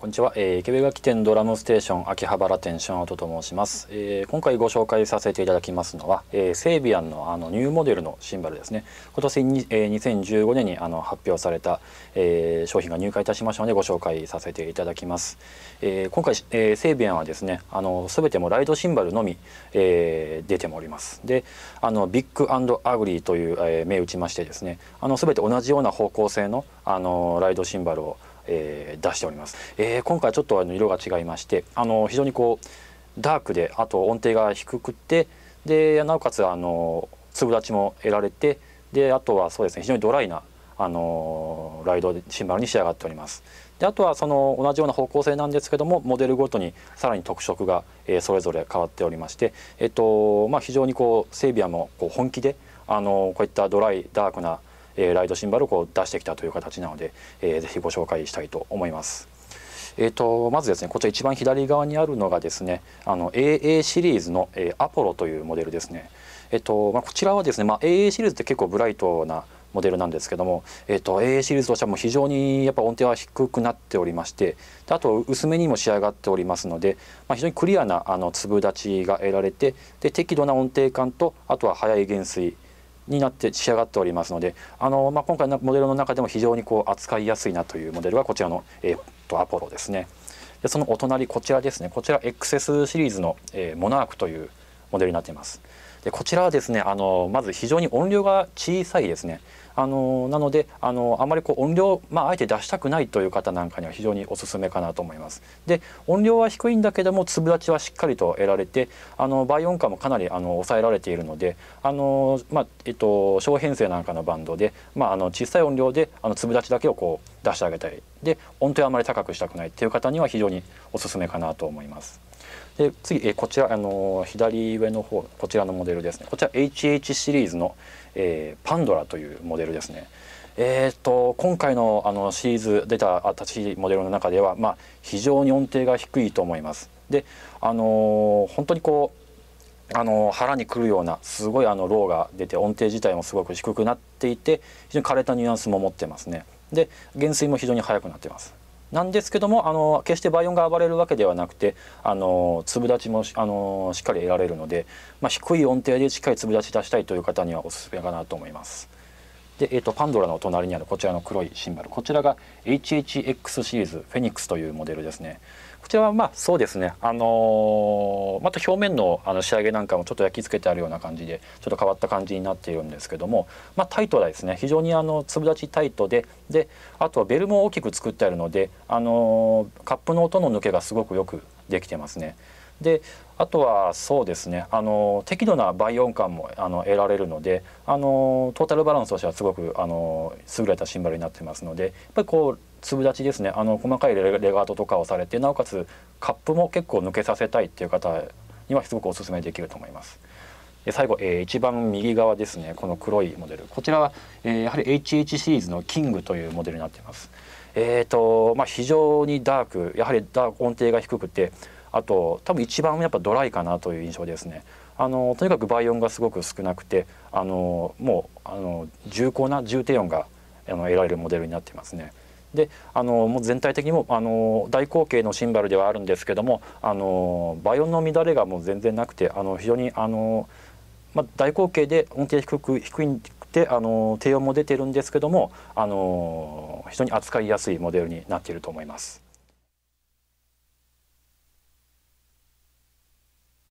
こんにちは、えー、池部楽器店ドラムステーション秋葉原店ションアトと申します、えー、今回ご紹介させていただきますのは、えー、セービアンのあのニューモデルのシンバルですね今年に、えー、2015年にあの発表された、えー、商品が入荷いたしましたのでご紹介させていただきます、えー、今回、えー、セービアンはですねあの全てもライドシンバルのみ、えー、出ておりますであのビッグアグリーという、えー、名打ちましてですねあの全て同じような方向性のあのライドシンバルをえー、出しております、えー、今回ちょっとあの色が違いましてあの非常にこうダークであと音程が低くてでなおかつあの粒立ちも得られてであとはそうですね非常にドライなあのライドシンバルに仕上がっておりますであとはその同じような方向性なんですけどもモデルごとにさらに特色が、えー、それぞれ変わっておりまして、えっとまあ、非常にこうセービアもこう本気であのこういったドライダークなえー、ライドシンバルをこう出してきたという形なので、えー、ぜひご紹介したいと思います。えーと、まずですねこちら一番左側にあるのがですねあの AA シリーズの、えー、アポロというモデルですね。えっとまあ、こちらはですね、まあ、AA シリーズって結構ブライトなモデルなんですけども、えっと、AA シリーズとしてはもう非常にやっぱ音程は低くなっておりましてであと薄めにも仕上がっておりますので、まあ、非常にクリアなあの粒立ちが得られてで適度な音程感とあとは速い減衰になって仕上がっておりますのであの、まあ、今回のモデルの中でも非常にこう扱いやすいなというモデルがこちらの、えー、とアポロですねでそのお隣こちらですねこちら XS シリーズの、えー、モナークというモデルになっていますでこちらはですねあのまず非常に音量が小さいですねあのなのであのあまりこう音量、まあ、あえて出したくないという方なんかには非常におすすめかなと思います。で音量は低いんだけども粒立ちはしっかりと得られてあの倍音感もかなりあの抑えられているのであの、まあえっと、小編成なんかのバンドで、まあ、あの小さい音量であの粒立ちだけをこう出してあげたりで音程はあまり高くしたくないっていう方には非常におすすめかなと思います。で次えこちらあの左上の方こちらのモデルですねこちら HH シリーズの、えー、パンドラというモデルですね。えーと、と今回のあのシリーズ出た新しいモデルの中では、まあ、非常に音程が低いと思います。で、あのー、本当にこう、あの腹にくるようなすごいあのローが出て音程自体もすごく低くなっていて非常に枯れたニュアンスも持ってますね。で減衰も非常に速くなってます。なんですけどもあの決して倍音が暴れるわけではなくてあの粒立ちもあのしっかり得られるので、まあ、低い音程でしっかり粒立ち出したいという方にはおすすめかなと思います。で、えーと、パンドラの隣にあるこちらの黒いシンバルこちらが HHX シリーズフェニックスというモデルですねこちらはまあそうですねあのー、また表面のあの仕上げなんかもちょっと焼き付けてあるような感じでちょっと変わった感じになっているんですけども、まあ、タイトはですね非常にあの粒立ちタイトでであとはベルも大きく作ってあるので、あのー、カップの音の抜けがすごくよくできてますね。であとはそうですねあの適度な倍音感もあの得られるのであのトータルバランスとしてはすごくあの優れたシンバルになってますのでやっぱりこう粒立ちですねあの細かいレガートとかをされてなおかつカップも結構抜けさせたいっていう方にはすごくおすすめできると思います。で最後、えー、一番右側ですねこの黒いモデルこちらは、えー、やはり HH シリーズのキングというモデルになっています。えーとまあ、非常にダークやはりダー音程が低くてあと多分一番やっぱドライかなという印象ですね。あのとにかく倍音がすごく少なくてあのもうあの重厚な重低音があの得られるモデルになっていますね。であのもう全体的にもあの大口径のシンバルではあるんですけどもあの倍音の乱れがもう全然なくてあの非常にあの、まあ、大口径で音程低く低いであの低音も出てるんですけどもあの非常に扱いやすいモデルになっていると思います。